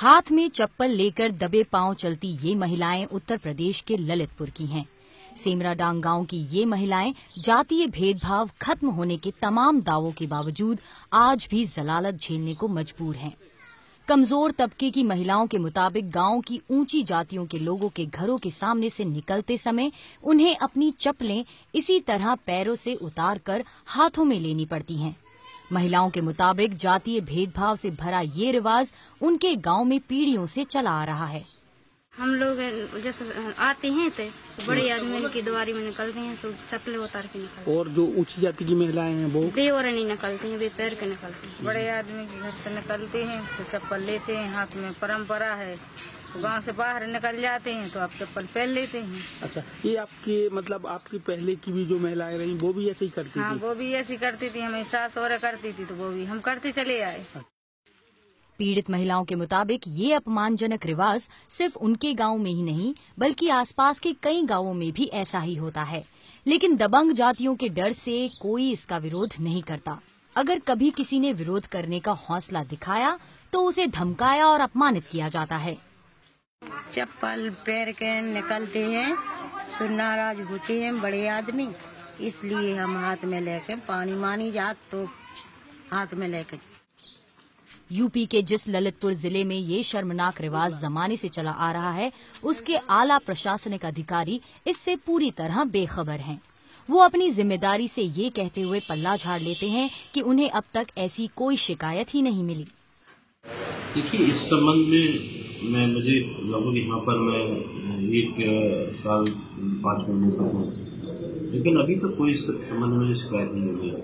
हाथ में चप्पल लेकर दबे पांव चलती ये महिलाएं उत्तर प्रदेश के ललितपुर की हैं। सेमराडांग गांव की ये महिलाएं जातीय भेदभाव खत्म होने के तमाम दावों के बावजूद आज भी जलालत झेलने को मजबूर हैं। कमजोर तबके की महिलाओं के मुताबिक गांव की ऊंची जातियों के लोगों के घरों के सामने से निकलते समय उन्हें अपनी चप्पलें इसी तरह पैरों से उतार कर हाथों में लेनी पड़ती हैं महिलाओं के मुताबिक जातीय भेदभाव से भरा ये रिवाज उनके गांव में पीढ़ियों से चला आ रहा है हम लोग जैसे आते हैं तो बड़े आदमी की दुआरी में निकलते हैं सो चपले उतार के निकलते और जो ऊंची जाति की महिलाएं हैं वो बेवर नहीं निकलते हैं बेपैर के निकलते हैं बड़े आदमी के घर से निकलते हैं तो चप्पल लेते हैं हाथ में परंपरा है गांव से बाहर निकल जाते हैं तो आप चप्पल पहन लेते हैं अच्छा ये आपकी मतलब आपकी पहले की भी जो महिलाएं रही वो भी ऐसे ही करती हाँ थी। वो भी ऐसी करती थी हमें सास और करती थी तो वो भी हम करते चले आए पीड़ित महिलाओं के मुताबिक ये अपमानजनक रिवाज सिर्फ उनके गांव में ही नहीं बल्कि आसपास के कई गांवों में भी ऐसा ही होता है लेकिन दबंग जातियों के डर से कोई इसका विरोध नहीं करता अगर कभी किसी ने विरोध करने का हौसला दिखाया तो उसे धमकाया और अपमानित किया जाता है चप्पल पैर के निकलते हैं नाराज होते हैं बड़े आदमी इसलिए हम हाथ में लेके पानी मानी जात तो हाथ में लेके यूपी के जिस ललितपुर जिले में ये शर्मनाक रिवाज जमाने से चला आ रहा है उसके आला प्रशासनिक अधिकारी इससे पूरी तरह बेखबर हैं। वो अपनी जिम्मेदारी से ये कहते हुए पल्ला झाड़ लेते हैं कि उन्हें अब तक ऐसी कोई शिकायत ही नहीं मिली देखिए इस संबंध में मैं मुझे लगभग यहाँ पर मैं एक साल पाँच महीने से हूँ लेकिन अभी तक तो कोई संबंध में शिकायत नहीं हुई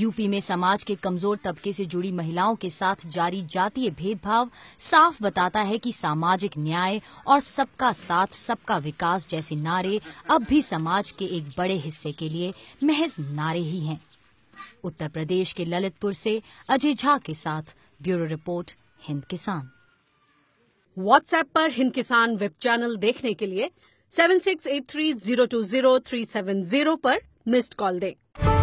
यूपी में समाज के कमजोर तबके से जुड़ी महिलाओं के साथ जारी जातीय भेदभाव साफ बताता है कि सामाजिक न्याय और सबका साथ सबका विकास जैसे नारे अब भी समाज के एक बड़े हिस्से के लिए महज नारे ही हैं। उत्तर प्रदेश के ललितपुर से अजय झा के साथ ब्यूरो रिपोर्ट हिंद किसान व्हाट्सएप पर हिंद किसान वेब चैनल देखने के लिए seven six eight three zero two zero three seven zero पर मिस्ड कॉल दें